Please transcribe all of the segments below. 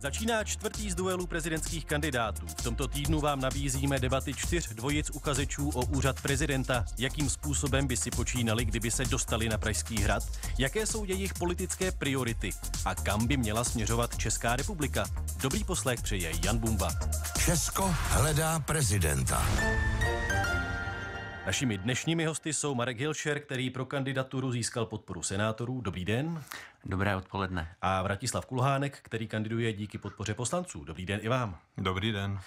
Začíná čtvrtý z duelů prezidentských kandidátů. V tomto týdnu vám nabízíme debaty čtyř dvojic uchazečů o úřad prezidenta, jakým způsobem by si počínali, kdyby se dostali na Pražský hrad, jaké jsou jejich politické priority a kam by měla směřovat Česká republika. Dobrý poslech přeje Jan Bumba. Česko hledá prezidenta. Našimi dnešními hosty jsou Marek Hilšer, který pro kandidaturu získal podporu senátorů. Dobrý den. Dobré odpoledne. A Vratislav Kulhánek, který kandiduje díky podpoře poslanců. Dobrý den i vám. Dobrý den.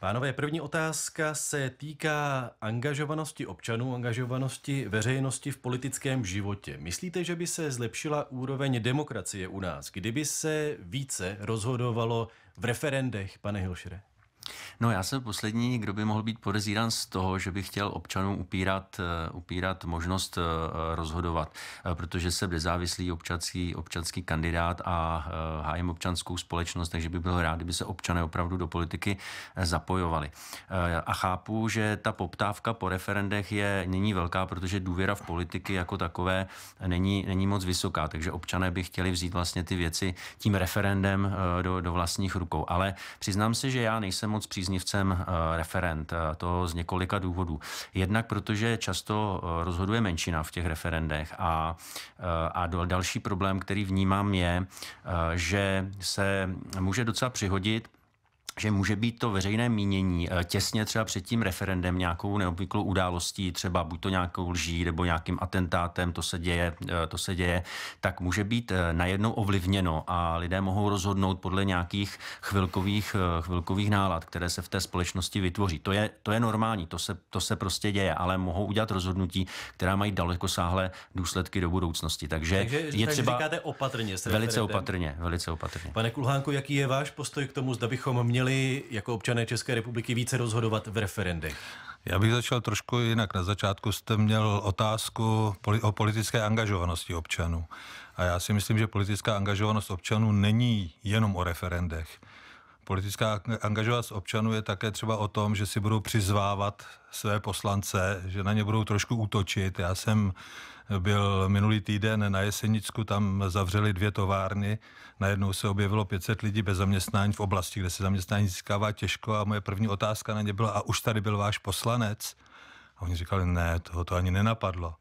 Pánové, první otázka se týká angažovanosti občanů, angažovanosti veřejnosti v politickém životě. Myslíte, že by se zlepšila úroveň demokracie u nás, kdyby se více rozhodovalo v referendech, pane Hilšere? No já jsem poslední, kdo by mohl být podezírán z toho, že by chtěl občanům upírat, eh, upírat možnost eh, rozhodovat, eh, protože jsem nezávislý občanský, občanský kandidát a hájím občanskou společnost, takže by byl rád, kdyby se občané opravdu do politiky zapojovali. A chápu, že ta poptávka po referendech je není velká, protože důvěra v politiky jako takové není, není moc vysoká, takže občané by chtěli vzít vlastně ty věci tím referendem do, do vlastních rukou. Ale přiznám se, že já nejsem moc příznivcem eh, referent. To z několika důvodů. Jednak protože často eh, rozhoduje menšina v těch referendech a, eh, a další problém, který vnímám, je, že se může docela přihodit že může být to veřejné mínění eh, těsně třeba před tím referendem nějakou neobvyklou událostí, třeba buď to nějakou lží nebo nějakým atentátem, to se děje, eh, to se děje, tak může být eh, najednou ovlivněno a lidé mohou rozhodnout podle nějakých chvilkových, chvilkových nálad, které se v té společnosti vytvoří. To je, to je normální, to se, to se prostě děje, ale mohou udělat rozhodnutí, která mají daleko sáhlé důsledky do budoucnosti. Takže, takže je třeba říkáte opatrně. Velice opatrně, velice opatrně. Pane Kulhánku, jaký je váš postoj k tomu, zda bychom měli měli jako občané České republiky více rozhodovat v referendech? Já bych začal trošku jinak. Na začátku jste měl otázku o politické angažovanosti občanů. A já si myslím, že politická angažovanost občanů není jenom o referendech politická angažovanost občanů je také třeba o tom, že si budou přizvávat své poslance, že na ně budou trošku útočit. Já jsem byl minulý týden na Jesenicku, tam zavřeli dvě továrny, najednou se objevilo 500 lidí bez zaměstnání v oblasti, kde se zaměstnání získává těžko a moje první otázka na ně byla, a už tady byl váš poslanec? A oni říkali, ne, toho to ani nenapadlo.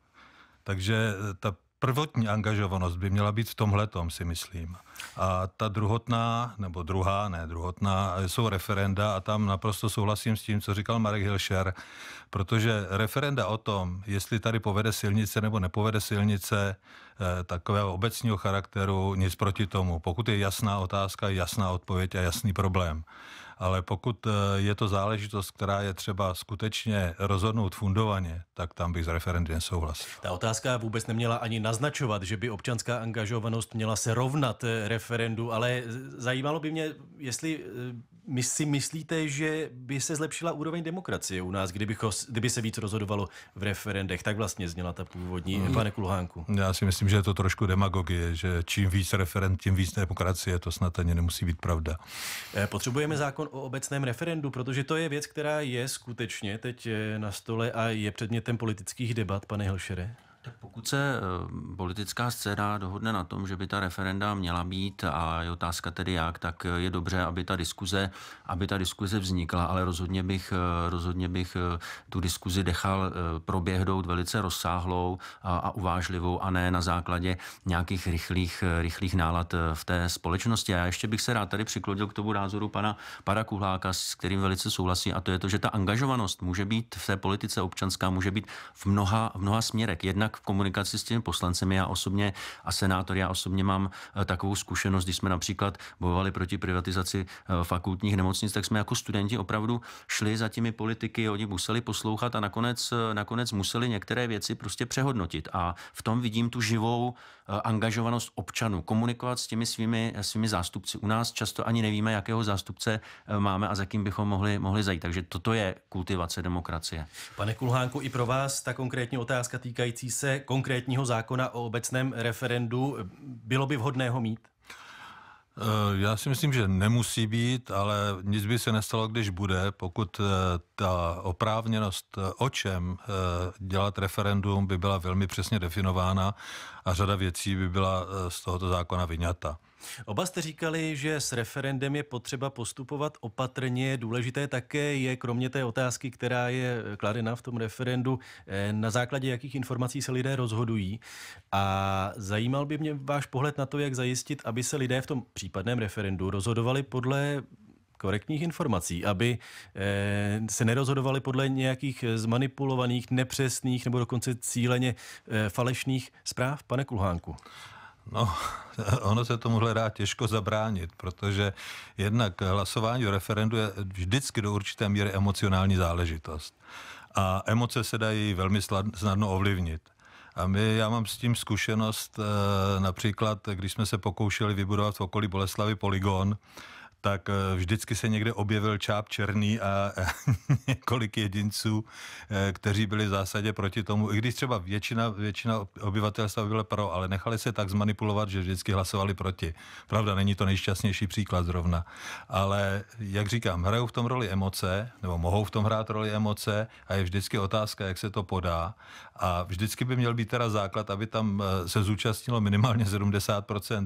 Takže ta prvotní angažovanost by měla být v tomhletom, si myslím. A ta druhotná, nebo druhá, ne druhotná, jsou referenda a tam naprosto souhlasím s tím, co říkal Marek Hilšer, protože referenda o tom, jestli tady povede silnice nebo nepovede silnice eh, takového obecního charakteru, nic proti tomu. Pokud je jasná otázka, jasná odpověď a jasný problém. Ale pokud eh, je to záležitost, která je třeba skutečně rozhodnout fundovaně, tak tam bych s referendem souhlasil. Ta otázka vůbec neměla ani naznačovat, že by občanská angažovanost měla se rovnat eh, referendu, ale zajímalo by mě, jestli eh, my si myslíte, že by se zlepšila úroveň demokracie u nás, kdybych, kdyby se víc rozhodovalo v referendech. Tak vlastně zněla ta původní, mm. pane Kulhánku. Já si myslím, že je to trošku demagogie, že čím víc referend, tím víc demokracie. To snad ani nemusí být pravda. Eh, potřebujeme zákon o obecném referendu, protože to je věc, která je skutečně teď eh, na stole a je předmětem politických debat, pane Helšere. Tak pokud se eh, politická scéna dohodne na tom, že by ta referenda měla být a je otázka tedy jak, tak je dobře, aby ta diskuze, aby ta diskuze vznikla, ale rozhodně bych, eh, rozhodně bych eh, tu diskuzi dechal proběhnout velice rozsáhlou a, a uvážlivou a ne na základě nějakých rychlých, rychlých nálad v té společnosti. A já ještě bych se rád tady přiklodil k tomu názoru pana, pana Kuhláka, s kterým velice souhlasí, a to je to, že ta angažovanost může být v té politice občanská, může být v mnoha, v mnoha směrech. Jednak jak v komunikaci s těmi poslancemi. Já osobně a senátor, já osobně mám eh, takovou zkušenost, když jsme například bojovali proti privatizaci eh, fakultních nemocnic, tak jsme jako studenti opravdu šli za těmi politiky, oni museli poslouchat a nakonec, eh, nakonec museli některé věci prostě přehodnotit. A v tom vidím tu živou Eh, angažovanost občanů, komunikovat s těmi svými, eh, svými zástupci. U nás často ani nevíme, jakého zástupce eh, máme a za kým bychom mohli, mohli zajít. Takže toto je kultivace demokracie. Pane Kulhánku, i pro vás ta konkrétní otázka týkající se konkrétního zákona o obecném referendu bylo by vhodné ho mít? Eh, já si myslím, že nemusí být, ale nic by se nestalo, když bude, pokud eh, ta oprávněnost eh, o čem dělat referendum by byla velmi přesně definována a řada věcí by byla z tohoto zákona vyňata. Oba jste říkali, že s referendem je potřeba postupovat opatrně. Důležité také je, kromě té otázky, která je kladena v tom referendu, eh, na základě jakých informací se lidé rozhodují. A zajímal by mě váš pohled na to, jak zajistit, aby se lidé v tom případném referendu rozhodovali podle korektních informací, aby eh, se nerozhodovali podle nějakých zmanipulovaných, nepřesných nebo dokonce cíleně eh, falešných zpráv, pane Kulhánku? No, ono se tomuhle dá těžko zabránit, protože jednak hlasování o referendu je vždycky do určité míry emocionální záležitost. A emoce se dají velmi snadno ovlivnit. A my, já mám s tím zkušenost, eh, například, když jsme se pokoušeli vybudovat v okolí Boleslavy poligon tak eh, vždycky se někde objevil Čáp Černý a eh, několik jedinců, eh, kteří byli v zásadě proti tomu, i když třeba většina, většina obyvatelstva byla pro, ale nechali se tak zmanipulovat, že vždycky hlasovali proti. Pravda, není to nejšťastnější příklad zrovna. Ale jak říkám, hrajou v tom roli emoce, nebo mohou v tom hrát roli emoce a je vždycky otázka, jak se to podá. A vždycky by měl být teda základ, aby tam se zúčastnilo minimálně 70%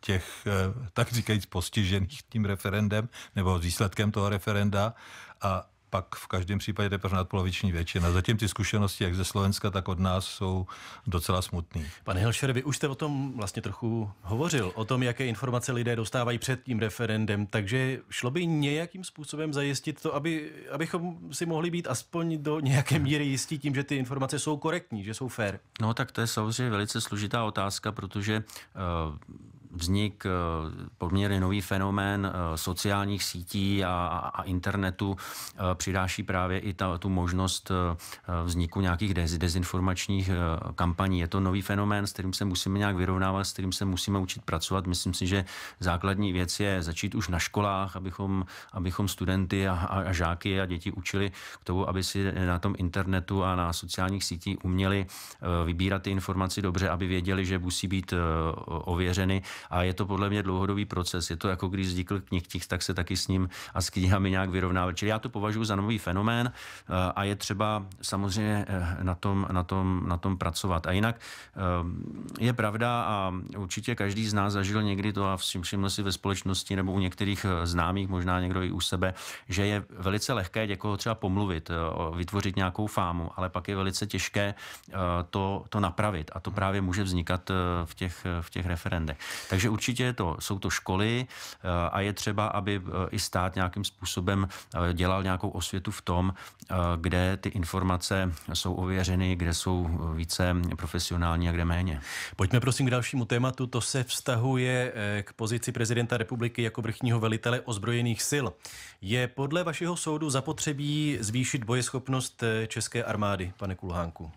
těch, eh, tak říkajíc, postižených tím referendem nebo výsledkem toho referenda a pak v každém případě teprve nadpoloviční většina. Zatím ty zkušenosti jak ze Slovenska, tak od nás jsou docela smutné. Pane Helšer, vy už jste o tom vlastně trochu hovořil, o tom, jaké informace lidé dostávají před tím referendem, takže šlo by nějakým způsobem zajistit to, aby, abychom si mohli být aspoň do nějaké míry jistí tím, že ty informace jsou korektní, že jsou fair. No tak to je samozřejmě velice složitá otázka, protože uh, vznik eh, poměrně nový fenomén eh, sociálních sítí a, a internetu eh, přidáší právě i ta, tu možnost vzniku nějakých dez, dezinformačních kampaní. Je to nový fenomén, s kterým se musíme nějak vyrovnávat, s kterým se musíme učit pracovat. Myslím si, že základní věc je začít už na školách, abychom, abychom studenty a, a žáky a děti učili k tomu, aby si na tom internetu a na sociálních sítích uměli vybírat ty informace dobře, aby věděli, že musí být ověřeny a je to podle mě dlouhodobý proces. Je to jako když vznikl knih, tak se taky s ním a s knihami nějak vyrovnával. Čili já to považuji za nový fenomén eh, a je třeba samozřejmě eh, na tom, na tom, na tom pracovat. A jinak eh, je pravda a určitě každý z nás zažil někdy to a všiml si ve společnosti nebo u některých známých, možná někdo i u sebe, že je velice lehké někoho třeba pomluvit, vytvořit nějakou fámu, ale pak je velice těžké to, to napravit a to právě může vznikat v těch, v těch referendech. Takže určitě to, jsou to školy eh, a je třeba, aby eh, i stát nějakým způsobem eh, dělal nějakou osvětu v tom, kde ty informace jsou ověřeny, kde jsou více profesionální a kde méně. Pojďme prosím k dalšímu tématu. To se vztahuje k pozici prezidenta republiky jako vrchního velitele ozbrojených sil. Je podle vašeho soudu zapotřebí zvýšit bojeschopnost české armády, pane Kulhánku?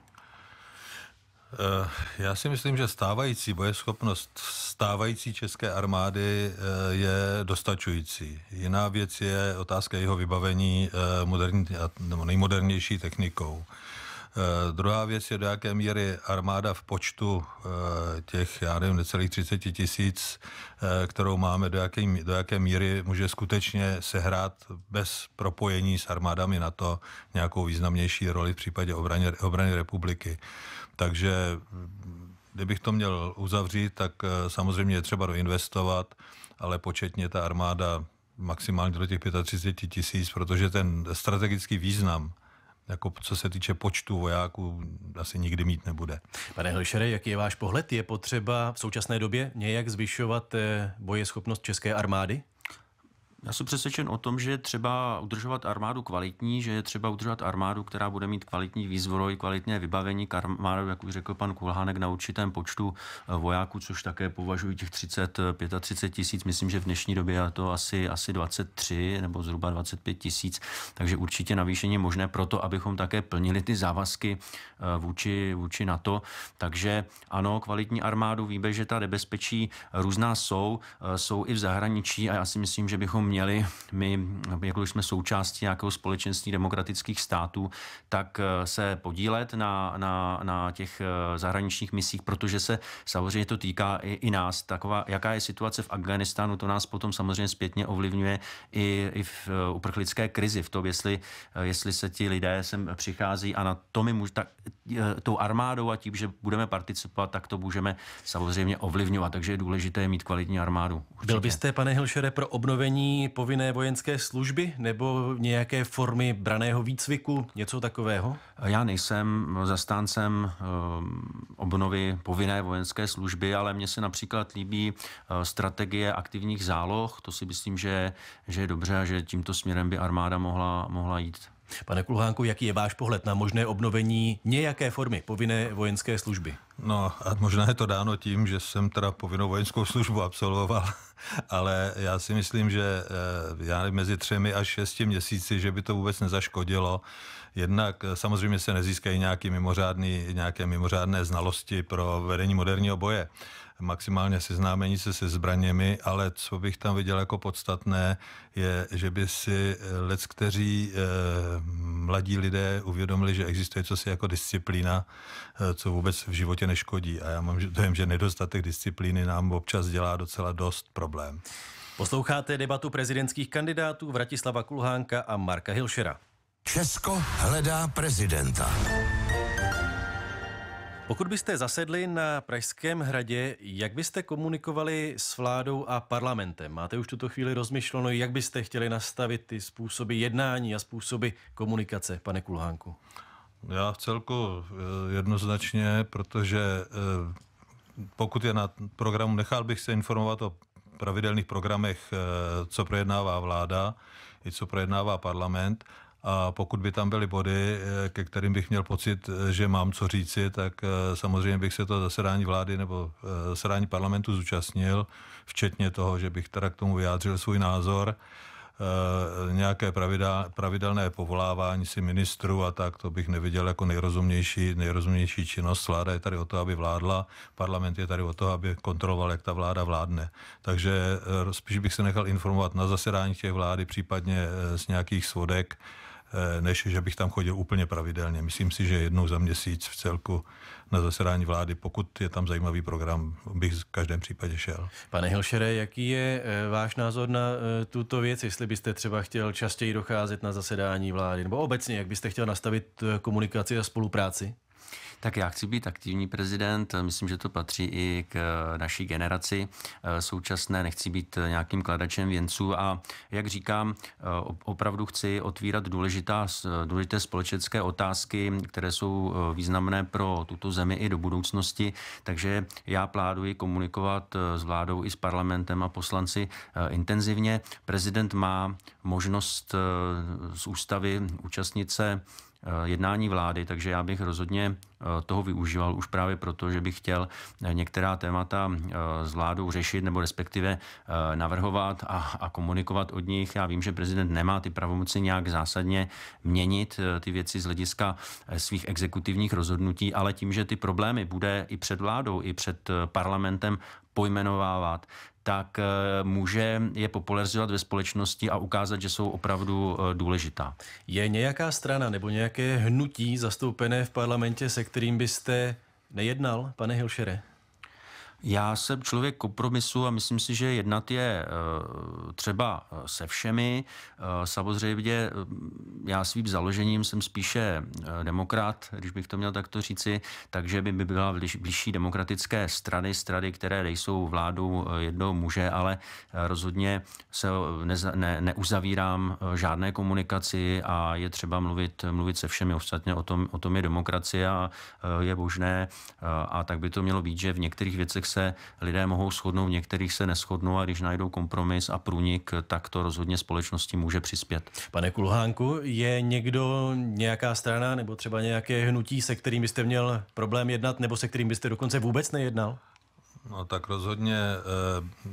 Eh, já si myslím, že stávající bojeschopnost stávající české armády eh, je dostačující. Jiná věc je otázka jeho vybavení eh, moderní, nebo nejmodernější technikou. Eh, druhá věc je, do jaké míry armáda v počtu eh, těch, já nevím, necelých 30 tisíc, eh, kterou máme, do jaké, do jaké míry může skutečně sehrát bez propojení s armádami na to nějakou významnější roli v případě obrany, obrany republiky. Takže hm, kdybych to měl uzavřít, tak samozřejmě je třeba doinvestovat, ale početně ta armáda maximálně do těch 35 tisíc, protože ten strategický význam jako co se týče počtu vojáků, asi nikdy mít nebude. Pane Hlšere, jaký je váš pohled? Je potřeba v současné době nějak zvyšovat eh, bojeschopnost české armády? Já jsem přesvědčen o tom, že je třeba udržovat armádu kvalitní, že je třeba udržovat armádu, která bude mít kvalitní výzbroj, kvalitně vybavení k armádu, jak už řekl pan Kulhánek, na určitém počtu eh, vojáků, což také považuji těch 30, 35 eh, tisíc, myslím, že v dnešní době je to asi, asi 23 nebo zhruba 25 tisíc, takže určitě navýšení je možné proto, abychom také plnili ty závazky eh, vůči, vůči NATO. Takže ano, kvalitní armádu, víme, že ta nebezpečí různá jsou, jsou i v zahraničí a já si myslím, že bychom měli. My, jakkoliv jsme součástí nějakého společenství demokratických států, tak eh, se podílet na, na, na těch eh, zahraničních misích, protože se samozřejmě to týká i, i nás. Taková, jaká je situace v Afganistánu, to nás potom samozřejmě zpětně ovlivňuje i, i v eh, uprchlické krizi, v tom, jestli, jestli se ti lidé sem přichází a na to my můžeme, tak, tou armádou a tím, že budeme participovat, tak to můžeme samozřejmě ovlivňovat. Takže je důležité mít kvalitní armádu. Určitě. Byl byste, pane Hilšere, pro obnovení povinné vojenské služby nebo nějaké formy braného výcviku, něco takového? Já nejsem zastáncem eh, obnovy povinné vojenské služby, ale mně se například líbí eh, strategie aktivních záloh. To si myslím, že, že je dobře a že tímto směrem by armáda mohla, mohla jít. Pane Kulhánku, jaký je váš pohled na možné obnovení nějaké formy povinné vojenské služby? No a možná je to dáno tím, že jsem teda povinnou vojenskou službu absolvoval, ale já si myslím, že eh, já mezi třemi až šesti měsíci, že by to vůbec nezaškodilo. Jednak eh, samozřejmě se nezískají nějaké mimořádné znalosti pro vedení moderního boje maximálně seznámení se se zbraněmi, ale co bych tam viděl jako podstatné, je, že by si eh, lec, kteří eh, mladí lidé uvědomili, že existuje co si jako disciplína, eh, co vůbec v životě neškodí. A já mám dojem, že nedostatek disciplíny nám občas dělá docela dost problém. Posloucháte debatu prezidentských kandidátů Vratislava Kulhánka a Marka Hilšera. Česko hledá prezidenta. Pokud byste zasedli na Pražském hradě, jak byste komunikovali s vládou a parlamentem? Máte už tuto chvíli rozmyšleno, jak byste chtěli nastavit ty způsoby jednání a způsoby komunikace, pane Kulhánku? Já v celku eh, jednoznačně, protože eh, pokud je na programu, nechal bych se informovat o pravidelných programech, eh, co projednává vláda i co projednává parlament a pokud by tam byly body, eh, ke kterým bych měl pocit, eh, že mám co říci, tak eh, samozřejmě bych se to zasedání vlády nebo zasedání parlamentu zúčastnil, včetně toho, že bych teda k tomu vyjádřil svůj názor. Nějaké pravidelné povolávání si ministru a tak, to bych neviděl jako nejrozumnější, nejrozumnější činnost. Vláda je tady o to, aby vládla, parlament je tady o to, aby kontroloval, jak ta vláda vládne. Takže spíš bych se nechal informovat na zasedání těch vlády, případně z nějakých svodek, Eh, než že bych tam chodil úplně pravidelně. Myslím si, že jednou za měsíc v celku na zasedání vlády, pokud je tam zajímavý program, bych v každém případě šel. Pane Hilšere, jaký je eh, váš názor na eh, tuto věc, jestli byste třeba chtěl častěji docházet na zasedání vlády, nebo obecně, jak byste chtěl nastavit komunikaci a spolupráci? Tak já chci být aktivní prezident, myslím, že to patří i k eh, naší generaci eh, současné, nechci být eh, nějakým kladačem věnců a jak říkám, opravdu chci otvírat důležitá, důležité společenské otázky, které jsou významné pro tuto zemi i do budoucnosti, takže já pláduji komunikovat s vládou i s parlamentem a poslanci intenzivně. Prezident má možnost z ústavy účastnit se Eh, jednání vlády, takže já bych rozhodně eh, toho využíval už právě proto, že bych chtěl eh, některá témata s vládou řešit nebo respektive navrhovat a, a komunikovat od nich. Já vím, že prezident nemá ty pravomoci nějak zásadně měnit ty věci z hlediska svých exekutivních rozhodnutí, ale tím, že ty problémy bude i před vládou, i před parlamentem pojmenovávat, tak eh, může je popularizovat ve společnosti a ukázat, že jsou opravdu eh, důležitá. Je nějaká strana nebo nějaké hnutí zastoupené v parlamentě, se kterým byste nejednal, pane Hilšere? Já jsem člověk kompromisu a myslím si, že jednat je eh, třeba eh, se všemi. Eh, samozřejmě já svým založením jsem spíše demokrat, když bych to měl takto říci, takže by byla blížší demokratické strany, strany, které nejsou vládou jednoho muže, ale rozhodně se ne, neuzavírám žádné komunikaci a je třeba mluvit, mluvit se všemi. Ostatně o tom, o tom je demokracie a je možné a tak by to mělo být, že v některých věcech se lidé mohou shodnout, v některých se neschodnou a když najdou kompromis a průnik, tak to rozhodně společnosti může přispět. Pane Kulhánku, je někdo, nějaká strana nebo třeba nějaké hnutí, se kterým byste měl problém jednat nebo se kterým byste dokonce vůbec nejednal? No tak rozhodně e,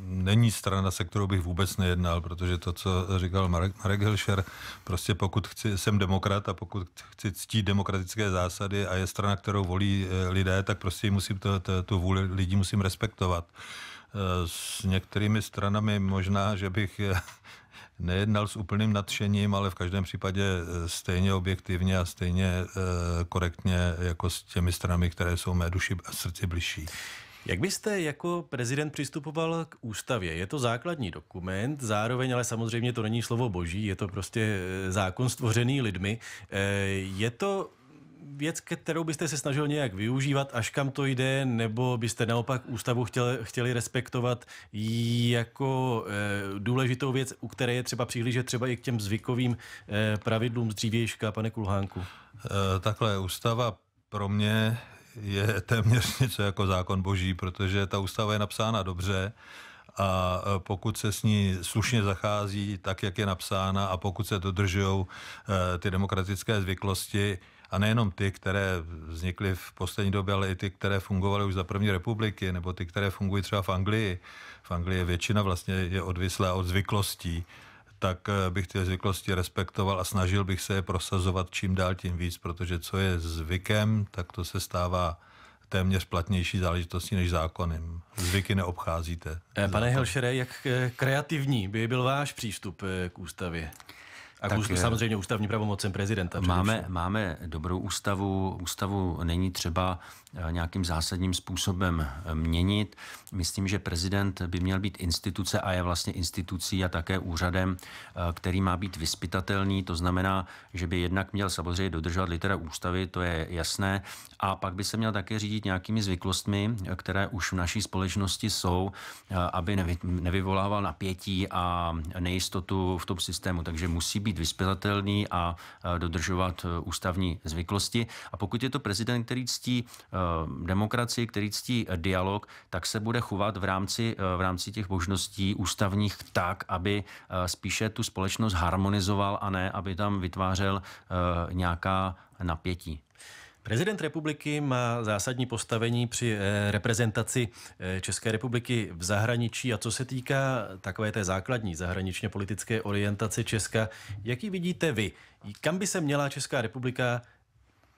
není strana, se kterou bych vůbec nejednal, protože to, co říkal Marek, Marek Hilšer, prostě pokud chci, jsem demokrat a pokud chci ctít demokratické zásady a je strana, kterou volí eh, lidé, tak prostě musím to, to, tu vůli lidí musím respektovat. E, s některými stranami možná, že bych nejednal s úplným nadšením, ale v každém případě stejně objektivně a stejně korektně jako s těmi stranami, které jsou mé duši a srdci bližší. Jak byste jako prezident přistupoval k ústavě? Je to základní dokument, zároveň ale samozřejmě to není slovo boží, je to prostě eh, zákon stvořený lidmi. Eh, je to věc, kterou byste se snažil nějak využívat, až kam to jde, nebo byste naopak ústavu chtěli, chtěli respektovat jako eh, důležitou věc, u které je třeba přihlížet třeba i k těm zvykovým pravidlům z dřívějška, pane Kulhánku? takhle, ústava pro mě je téměř něco jako zákon boží, protože ta ústava je napsána dobře a e, pokud se s ní slušně zachází tak, jak je napsána a pokud se dodržují e, ty demokratické zvyklosti, a nejenom ty, které vznikly v poslední době, ale i ty, které fungovaly už za první republiky, nebo ty, které fungují třeba v Anglii. V Anglii většina vlastně je odvislá od zvyklostí tak eh, bych ty zvyklosti respektoval a snažil bych se je prosazovat čím dál tím víc, protože co je zvykem, tak to se stává téměř platnější záležitostí než zákonem. Zvyky neobcházíte. Eh, pane Helšere, jak eh, kreativní by byl váš přístup k ústavě? A tak, ústav, samozřejmě ústavní pravomocem prezidenta. Máme, máme dobrou ústavu. Ústavu není třeba eh, nějakým zásadním způsobem eh, měnit. Myslím, že prezident by měl být instituce a je vlastně institucí a také úřadem, eh, který má být vyspytatelný. To znamená, že by jednak měl samozřejmě dodržovat litera ústavy, to je jasné. A pak by se měl také řídit nějakými zvyklostmi, které už v naší společnosti jsou, aby nevy, nevyvolával napětí a nejistotu v tom systému. Takže musí být být vyspělatelný a e, dodržovat e, ústavní zvyklosti. A pokud je to prezident, který ctí e, demokracii, který ctí dialog, tak se bude chovat v rámci, v rámci těch možností ústavních tak, aby spíše tu společnost harmonizoval a ne, aby tam vytvářel nějaká napětí. Prezident republiky má zásadní postavení při eh, reprezentaci eh, České republiky v zahraničí a co se týká takové té základní zahraničně politické orientace Česka, jaký vidíte vy? Kam by se měla Česká republika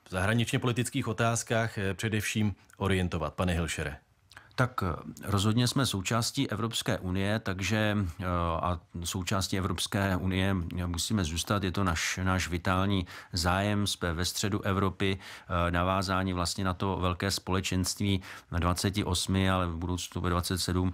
v zahraničně politických otázkách eh, především orientovat, pane Hilšere? Tak eh, rozhodně jsme součástí Evropské unie, takže eh, a součástí Evropské unie musíme zůstat. Je to naš, náš vitální zájem. Jsme ve středu Evropy eh, navázání vlastně na to velké společenství 28, ale v budoucnu 27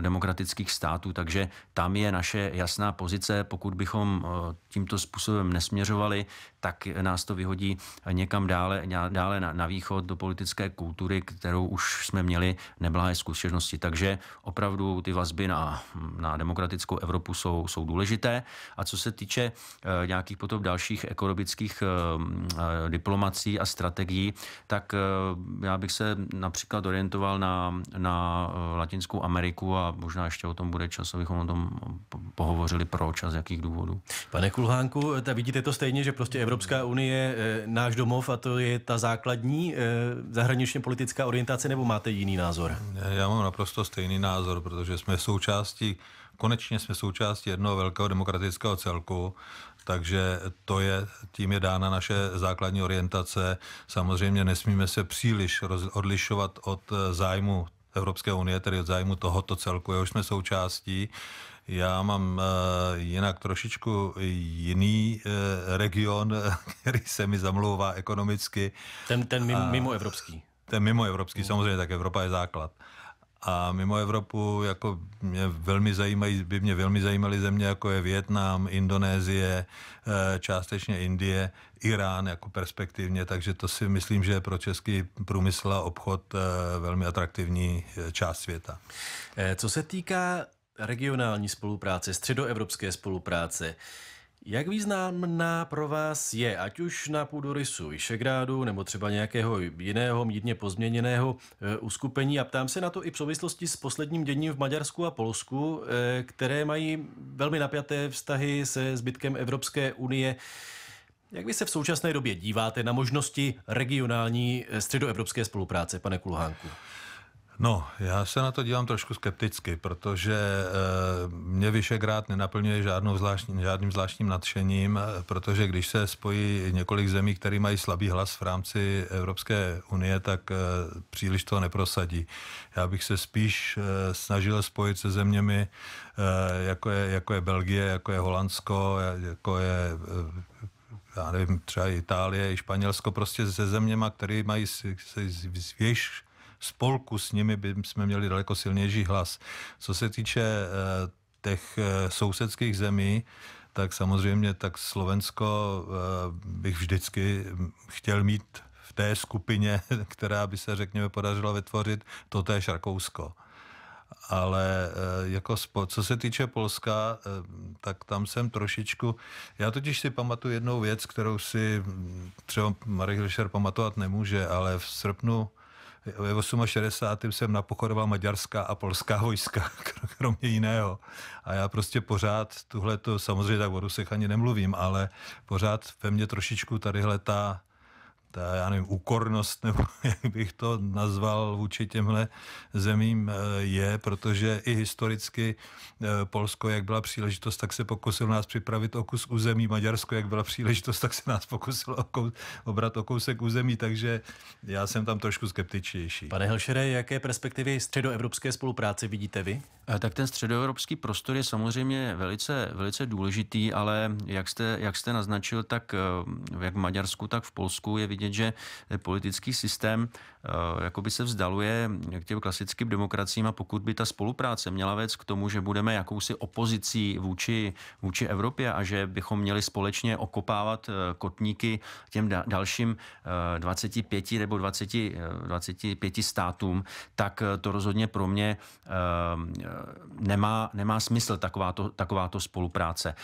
demokratických států, takže tam je naše jasná pozice. Pokud bychom tímto způsobem nesměřovali, tak nás to vyhodí někam dále, dále na, na východ do politické kultury, kterou už jsme měli neblahé zkušenosti. Takže opravdu ty vazby na, na demokratickou Evropu jsou, jsou důležité. A co se týče eh, nějakých potom dalších ekonomických eh, eh, diplomací a strategií, tak já bych se například orientoval na, na Latinskou Ameriku a možná ještě o tom bude čas, abychom o tom pohovořili proč a z jakých důvodů. Pane Kulhánku, eh, ta vidíte to stejně, že prostě Evropská unie eh, náš domov a to je ta základní eh, zahraničně politická orientace, nebo máte jiný názor? Já mám naprosto stejný názor, protože jsme součástí, konečně jsme součástí jednoho velkého demokratického celku, takže to je, tím je dána naše základní orientace. Samozřejmě nesmíme se příliš roz, odlišovat od zájmu Evropské unie, tedy od zájmu tohoto celku, jehož jsme součástí. Já mám eh, jinak trošičku jiný eh, region, který se mi zamlouvá ekonomicky. Ten, ten mimo, mimo evropský. Ten mimo evropský, mm. samozřejmě, tak Evropa je základ. A mimo Evropu jako mě velmi zajímají, by mě velmi zajímaly země, jako je Větnam, Indonésie, eh, částečně Indie, Irán jako perspektivně, takže to si myslím, že je pro český průmysl a obchod velmi atraktivní část světa. Co se týká regionální spolupráce, středoevropské spolupráce. Jak významná pro vás je, ať už na půdorysu Vyšegrádu nebo třeba nějakého jiného mírně pozměněného e, uskupení? A ptám se na to i v souvislosti s posledním děním v Maďarsku a Polsku, e, které mají velmi napjaté vztahy se zbytkem Evropské unie. Jak vy se v současné době díváte na možnosti regionální eh, středoevropské spolupráce, pane Kulhánku? No, já se na to dívám trošku skepticky, protože e, mě Vyšegrád nenaplňuje žádnou zvláštní, žádným zvláštním nadšením, eh, protože když se spojí několik zemí, které mají slabý hlas v rámci Evropské unie, tak e, příliš to neprosadí. Já bych se spíš e, snažil spojit se zeměmi, e, jako, je, jako je Belgie, jako je Holandsko, jako je e, já nevím, třeba Itálie, i Španělsko, prostě se zeměma, které mají s, s, s, s, s, s, s, s, s spolku s nimi by jsme měli daleko silnější hlas. Co se týče eh, těch eh, sousedských zemí, tak samozřejmě tak Slovensko eh, bych vždycky chtěl mít v té skupině, která by se, řekněme, podařila vytvořit, to je Rakousko. Ale jako spo, co se týče Polska, tak tam jsem trošičku... Já totiž si pamatuju jednou věc, kterou si hm, třeba Marek Hilšer pamatovat nemůže, ale v srpnu ve 68. jsem napochodoval maďarská a polská vojska, kromě jiného. A já prostě pořád tuhle, to samozřejmě tak o Rusech ani nemluvím, ale pořád ve mně trošičku tadyhle ta ta, já nevím, úkornost, nebo jak bych to nazval vůči těmhle zemím eh, je, protože i historicky eh, Polsko, jak byla příležitost, tak se pokusil nás připravit o kus území. Maďarsko, jak byla příležitost, tak se nás pokusil o kous, obrat o kousek území, takže já jsem tam trošku skeptičnější. Pane Helšere, jaké perspektivy středoevropské spolupráce vidíte vy? Eh, tak ten středoevropský prostor je samozřejmě velice, velice důležitý, ale jak jste, jak jste naznačil, tak jak v Maďarsku, tak v Polsku je vidět, vidět, že eh, politický systém eh, jakoby se vzdaluje k těm klasickým demokraciím a pokud by ta spolupráce měla věc k tomu, že budeme jakousi opozicí vůči, vůči Evropě a že bychom měli společně okopávat eh, kotníky těm dalším 25 nebo 20, 25 státům, tak to rozhodně pro mě nemá, nemá smysl takováto, takováto spolupráce.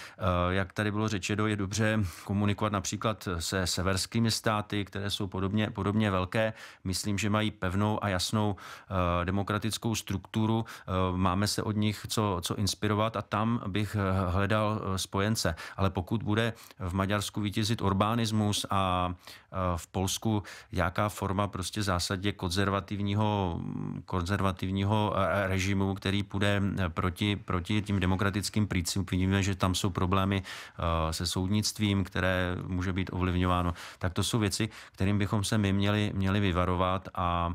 Jak tady bylo řečeno, je dobře komunikovat například se severskými státy, které jsou podobně, podobně velké. Myslím, že mají pevnou a jasnou eh, demokratickou strukturu. Eh, máme se od nich co, co inspirovat a tam bych eh, hledal spojence. Ale pokud bude v Maďarsku vítězit urbanismus a v Polsku jaká forma prostě zásadě konzervativního, konzervativního režimu, který půjde proti, proti tím demokratickým principům. Vidíme, že tam jsou problémy se soudnictvím, které může být ovlivňováno. Tak to jsou věci, kterým bychom se my měli, měli vyvarovat a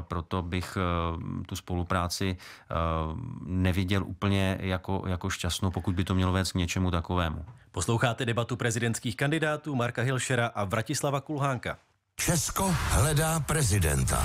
proto bych e, tu spolupráci e, neviděl úplně jako, jako šťastnou, pokud by to mělo vést k něčemu takovému. Posloucháte debatu prezidentských kandidátů Marka Hilšera a Vratislava Kulhánka. Česko hledá prezidenta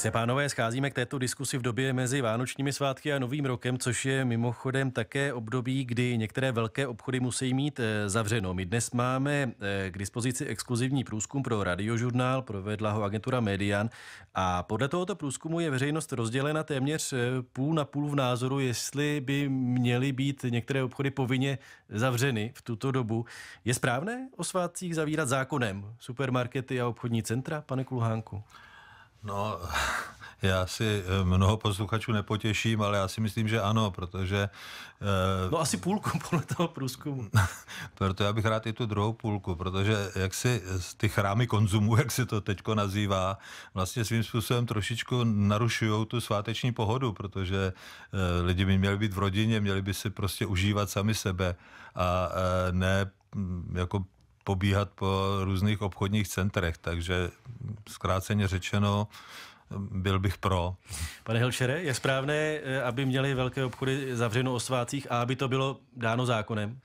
se, pánové, scházíme k této diskusi v době mezi Vánočními svátky a Novým rokem, což je mimochodem také období, kdy některé velké obchody musí mít eh, zavřeno. My dnes máme eh, k dispozici exkluzivní průzkum pro radiožurnál, provedla ho agentura Median a podle tohoto průzkumu je veřejnost rozdělena téměř eh, půl na půl v názoru, jestli by měly být některé obchody povinně zavřeny v tuto dobu. Je správné o svátcích zavírat zákonem supermarkety a obchodní centra, pane Kulhánku? No, já si eh, mnoho posluchačů nepotěším, ale já si myslím, že ano, protože... Eh, no asi půlku podle toho průzkumu. proto já bych rád i tu druhou půlku, protože jak si eh, ty chrámy konzumu, jak se to teďko nazývá, vlastně svým způsobem trošičku narušují tu sváteční pohodu, protože lidi by měli být v rodině, měli by si prostě užívat sami sebe a ne mm, jako pobíhat po různých obchodních centrech, takže zkráceně řečeno, byl bych pro. Pane Helšere, je správné, eh, aby měli velké obchody zavřeno o svácích a aby to bylo dáno zákonem?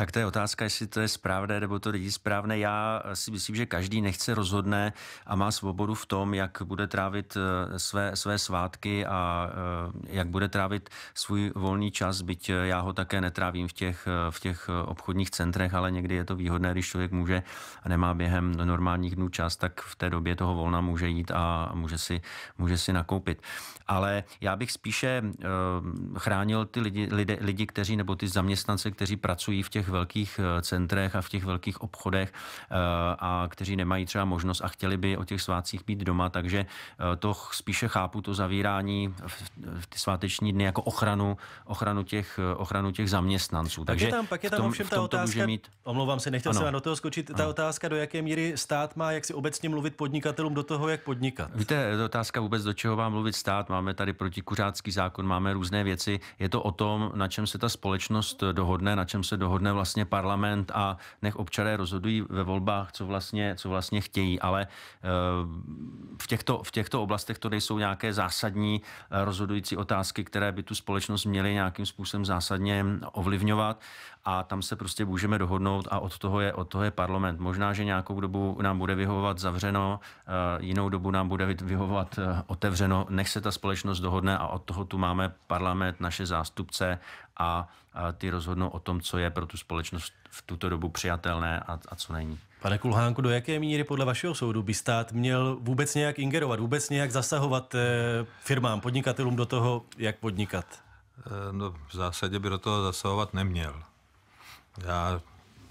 Tak to je otázka, jestli to je správné nebo to není správné. Já si myslím, že každý nechce rozhodne a má svobodu v tom, jak bude trávit eh, své, své svátky a eh, jak bude trávit svůj volný čas, byť eh, já ho také netrávím v těch, v těch obchodních centrech, ale někdy je to výhodné, když člověk může a nemá během normálních dnů čas, tak v té době toho volna může jít a může si, může si nakoupit. Ale já bych spíše chránil ty lidi, lidi, lidi kteří nebo ty zaměstnance, kteří pracují v těch velkých eh, centrech a v těch velkých obchodech eh, a kteří nemají třeba možnost a chtěli by o těch svátcích být doma, takže eh, to spíše chápu to zavírání v ty sváteční dny jako ochranu, ochranu, těch, ochranu těch zaměstnanců. Takže je tam, pak je tam v tom, ovšem ta otázka, může mít... omlouvám se, nechtěl jsem do toho skočit, ano. ta otázka, do jaké míry stát má, jak si obecně mluvit podnikatelům do toho, jak podnikat. Víte, otázka vůbec, do čeho má mluvit stát. Máme tady protikuřácký zákon, máme různé věci. Je to o tom, na čem se ta společnost dohodne, na čem se dohodne Nechme vlastně parlament a nech občané rozhodují ve volbách, co vlastně, co vlastně chtějí, ale eh, v těchto, v těchto oblastech to nejsou nějaké zásadní eh, rozhodující otázky, které by tu společnost měly nějakým způsobem zásadně ovlivňovat a tam se prostě můžeme dohodnout a od toho je, od toho je parlament. Možná, že nějakou dobu nám bude vyhovovat zavřeno, eh, jinou dobu nám bude vyhovovat otevřeno, nech se ta společnost dohodne a od toho tu máme parlament, naše zástupce a ty rozhodnou o tom, co je pro tu společnost v tuto dobu přijatelné a, a co není. Pane Kulhánku, do jaké míry podle vašeho soudu by stát měl vůbec nějak ingerovat, vůbec nějak zasahovat eh, firmám, podnikatelům do toho, jak podnikat? Eh, no, v zásadě by do toho zasahovat neměl. Já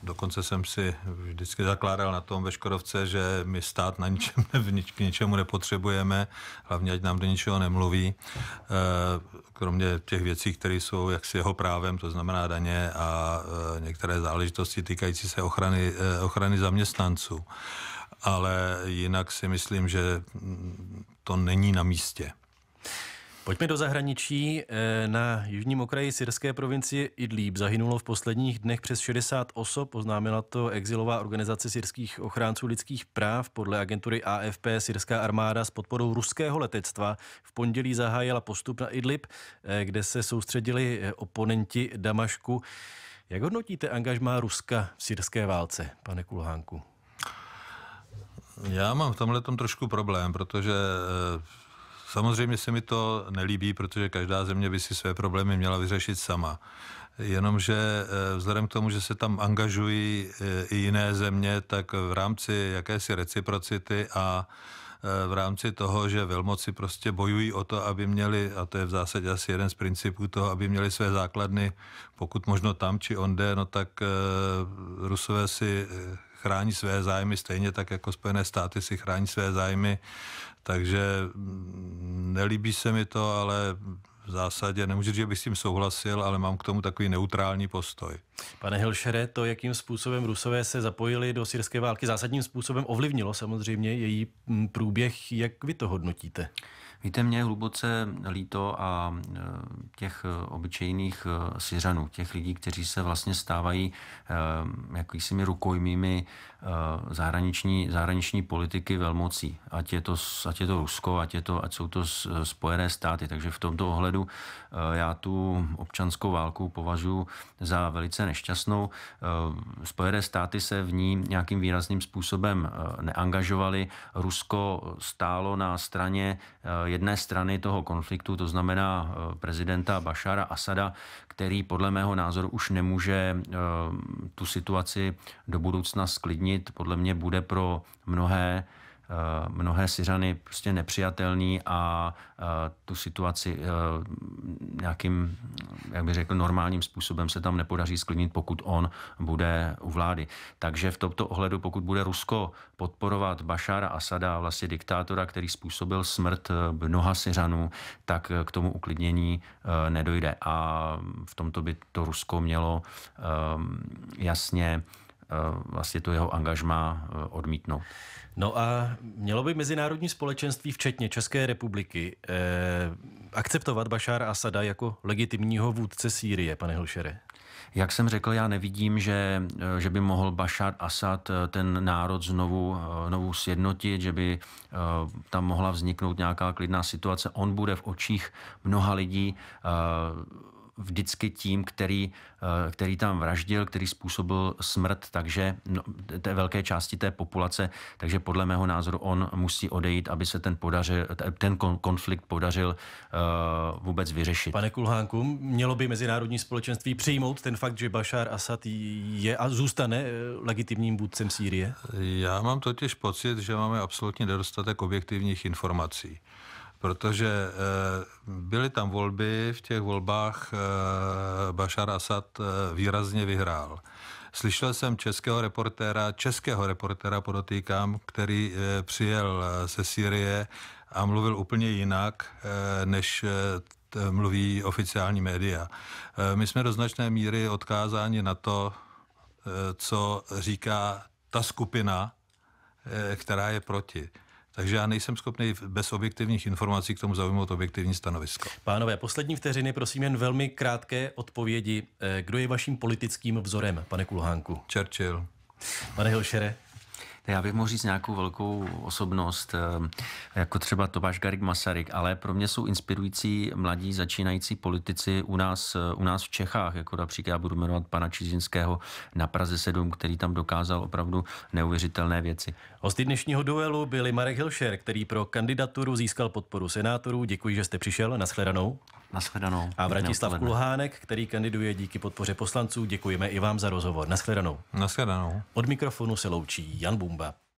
Dokonce jsem si vždycky zakládal na tom ve Škodovce, že my stát na ničem, k ničemu nepotřebujeme, hlavně ať nám do ničeho nemluví, eh, kromě těch věcí, které jsou jaksi jeho právem, to znamená daně a eh, některé záležitosti týkající se ochrany, eh, ochrany zaměstnanců. Ale jinak si myslím, že mm, to není na místě. Pojďme do zahraničí. Eh, na jižním okraji syrské provincie Idlib zahynulo v posledních dnech přes 60 osob, Poznámila to exilová organizace syrských ochránců lidských práv. Podle agentury AFP syrská armáda s podporou ruského letectva v pondělí zahájila postup na Idlib, eh, kde se soustředili eh, oponenti Damašku. Jak hodnotíte angažmá Ruska v syrské válce, pane Kulhánku? Já mám v tomhle tom trošku problém, protože Samozřejmě se mi to nelíbí, protože každá země by si své problémy měla vyřešit sama. Jenomže eh, vzhledem k tomu, že se tam angažují eh, i jiné země, tak v rámci jakési reciprocity a eh, v rámci toho, že velmoci prostě bojují o to, aby měli, a to je v zásadě asi jeden z principů toho, aby měli své základny, pokud možno tam či onde, no tak Rusové si chrání své zájmy stejně tak, jako Spojené státy si chrání své zájmy. Takže mm, nelíbí se mi to, ale v zásadě nemůžu říct, že bych s tím souhlasil, ale mám k tomu takový neutrální postoj. Pane Hilšere, to, jakým způsobem Rusové se zapojili do syrské války, zásadním způsobem ovlivnilo samozřejmě její mm, průběh. Jak vy to hodnotíte? Víte, mě je hluboce líto a e, těch e, obyčejných e, Syřanů, těch lidí, kteří se vlastně stávají jakýsimi rukojmými zahraniční, zahraniční politiky velmocí, ať je to, ať je to Rusko, ať, je to, ať jsou to Spojené státy. Takže v tomto ohledu já tu občanskou válku považuji za velice nešťastnou. Spojené státy se v ní nějakým výrazným způsobem neangažovaly. Rusko stálo na straně jedné strany toho konfliktu, to znamená eh, prezidenta Bašara Asada, který podle mého názoru už nemůže eh, tu situaci do budoucna sklidnit. Podle mě bude pro mnohé Eh, mnohé Syřany prostě nepřijatelný a eh, tu situaci eh, nějakým, jak bych řekl, normálním způsobem se tam nepodaří sklidnit, pokud on bude u vlády. Takže v tomto ohledu, pokud bude Rusko podporovat Bašára Asada, vlastně diktátora, který způsobil smrt mnoha Syřanů, tak k tomu uklidnění nedojde. A v tomto by to Rusko mělo jasně Eh, vlastně to jeho angažma eh, odmítnout. No a mělo by mezinárodní společenství, včetně České republiky, eh, akceptovat Bašára Asada jako legitimního vůdce Sýrie, pane Hilšere? Jak jsem řekl, já nevidím, že, eh, že by mohl Bashar Assad ten národ znovu, znovu sjednotit, že by tam mohla vzniknout nějaká klidná situace. On bude v očích mnoha lidí vždycky tím, který, eh, který tam vraždil, který způsobil smrt, takže no, té velké části té populace, takže podle mého názoru on musí odejít, aby se ten, podařil, ten konflikt podařil eh, vůbec vyřešit. Pane Kulhánku, mělo by mezinárodní společenství přijmout ten fakt, že Bashar Assad je a zůstane eh, legitimním vůdcem Sýrie? Já mám totiž pocit, že máme absolutně nedostatek objektivních informací protože eh, byly tam volby, v těch volbách eh, Bashar Assad eh, výrazně vyhrál. Slyšel jsem českého reportéra, českého reportéra podotýkám, který přijel ze Sýrie a mluvil úplně jinak, než mluví oficiální média. My jsme do značné míry odkázáni na to, co říká ta skupina, která je proti takže já nejsem schopný bez objektivních informací k tomu zaujmout objektivní stanovisko. Pánové, poslední vteřiny, prosím jen velmi krátké odpovědi. Eh, kdo je vaším politickým vzorem, pane Kulhánku? Churchill. Pane Hilšere? Já bych mohl říct nějakou velkou osobnost, ehm, jako třeba Tomáš Garik Masaryk, ale pro mě jsou inspirující mladí začínající politici u nás, u nás v Čechách, jako například já budu jmenovat pana Čizinského na Praze 7, který tam dokázal opravdu neuvěřitelné věci. Hosty dnešního duelu byli Marek Hilšer, který pro kandidaturu získal podporu senátorů. Děkuji, že jste přišel. Naschledanou. Naschledanou. A Vratislav Kulhánek, který kandiduje díky podpoře poslanců, děkujeme i vám za rozhovor. Naschledanou. Naschledanou. Od mikrofonu se loučí Jan Bumba.